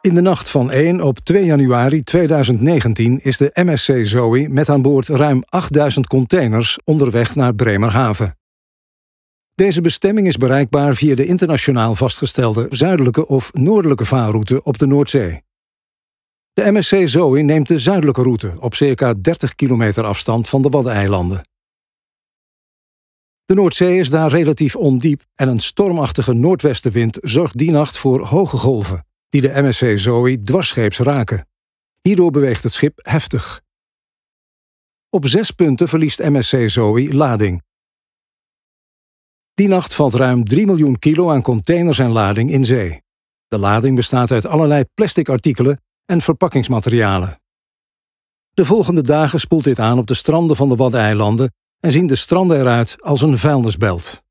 In de nacht van 1 op 2 januari 2019 is de MSC Zoe met aan boord ruim 8000 containers onderweg naar Bremerhaven. Deze bestemming is bereikbaar via de internationaal vastgestelde zuidelijke of noordelijke vaarroute op de Noordzee. De MSC Zoe neemt de zuidelijke route op circa 30 kilometer afstand van de Waddeneilanden. De Noordzee is daar relatief ondiep en een stormachtige noordwestenwind zorgt die nacht voor hoge golven, die de MSC Zoe dwarsscheeps raken. Hierdoor beweegt het schip heftig. Op zes punten verliest MSC Zoe lading. Die nacht valt ruim 3 miljoen kilo aan containers en lading in zee. De lading bestaat uit allerlei plastic artikelen en verpakkingsmaterialen. De volgende dagen spoelt dit aan op de stranden van de Waddeneilanden en zien de stranden eruit als een vuilnisbelt.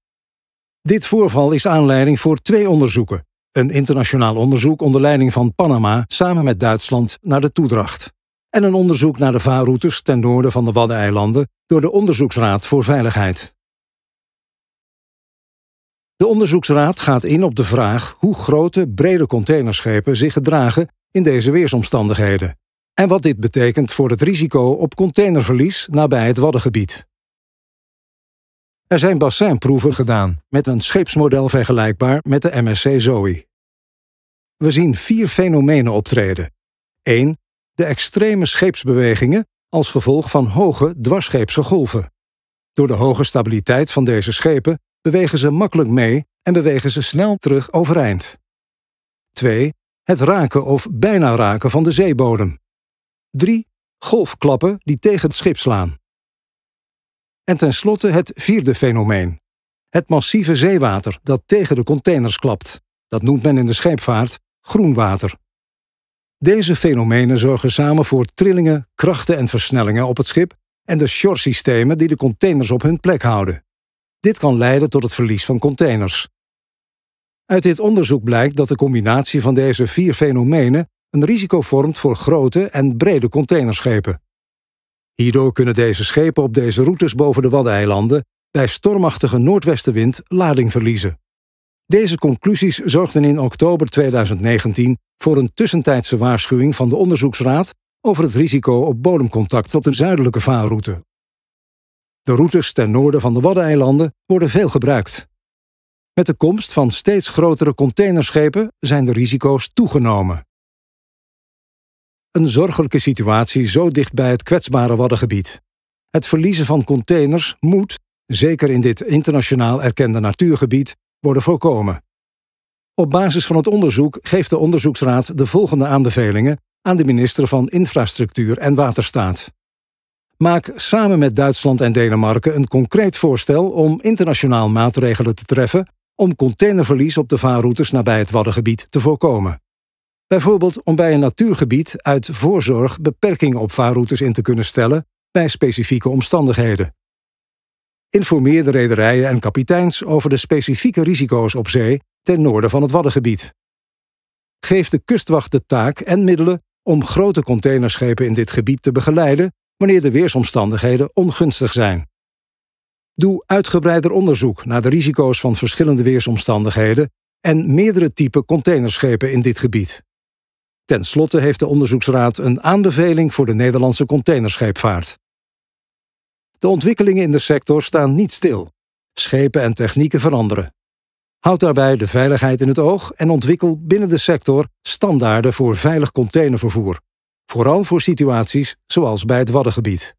Dit voorval is aanleiding voor twee onderzoeken. Een internationaal onderzoek onder leiding van Panama samen met Duitsland naar de toedracht. En een onderzoek naar de vaarroutes ten noorden van de Waddeneilanden door de Onderzoeksraad voor Veiligheid. De onderzoeksraad gaat in op de vraag hoe grote, brede containerschepen zich gedragen in deze weersomstandigheden en wat dit betekent voor het risico op containerverlies nabij het Waddengebied. Er zijn bassinproeven gedaan met een scheepsmodel vergelijkbaar met de MSC Zoe. We zien vier fenomenen optreden. 1. De extreme scheepsbewegingen als gevolg van hoge dwarsscheepse golven. Door de hoge stabiliteit van deze schepen bewegen ze makkelijk mee en bewegen ze snel terug overeind. 2. Het raken of bijna raken van de zeebodem. 3. Golfklappen die tegen het schip slaan. En tenslotte het vierde fenomeen. Het massieve zeewater dat tegen de containers klapt. Dat noemt men in de scheepvaart groenwater. Deze fenomenen zorgen samen voor trillingen, krachten en versnellingen op het schip en de shore-systemen die de containers op hun plek houden. Dit kan leiden tot het verlies van containers. Uit dit onderzoek blijkt dat de combinatie van deze vier fenomenen een risico vormt voor grote en brede containerschepen. Hierdoor kunnen deze schepen op deze routes boven de Waddeneilanden bij stormachtige noordwestenwind lading verliezen. Deze conclusies zorgden in oktober 2019 voor een tussentijdse waarschuwing van de onderzoeksraad over het risico op bodemcontact op de zuidelijke vaarroute. De routes ten noorden van de Waddeneilanden worden veel gebruikt. Met de komst van steeds grotere containerschepen zijn de risico's toegenomen. Een zorgelijke situatie zo dicht bij het kwetsbare Waddengebied. Het verliezen van containers moet, zeker in dit internationaal erkende natuurgebied, worden voorkomen. Op basis van het onderzoek geeft de onderzoeksraad de volgende aanbevelingen aan de minister van Infrastructuur en Waterstaat. Maak samen met Duitsland en Denemarken een concreet voorstel om internationaal maatregelen te treffen om containerverlies op de vaarroutes nabij het Waddengebied te voorkomen. Bijvoorbeeld om bij een natuurgebied uit voorzorg beperkingen op vaarroutes in te kunnen stellen bij specifieke omstandigheden. Informeer de rederijen en kapiteins over de specifieke risico's op zee ten noorden van het Waddengebied. Geef de kustwacht de taak en middelen om grote containerschepen in dit gebied te begeleiden wanneer de weersomstandigheden ongunstig zijn. Doe uitgebreider onderzoek naar de risico's van verschillende weersomstandigheden en meerdere typen containerschepen in dit gebied. Ten slotte heeft de onderzoeksraad een aanbeveling voor de Nederlandse containerscheepvaart. De ontwikkelingen in de sector staan niet stil. Schepen en technieken veranderen. Houd daarbij de veiligheid in het oog en ontwikkel binnen de sector standaarden voor veilig containervervoer. Vooral voor situaties zoals bij het Waddengebied.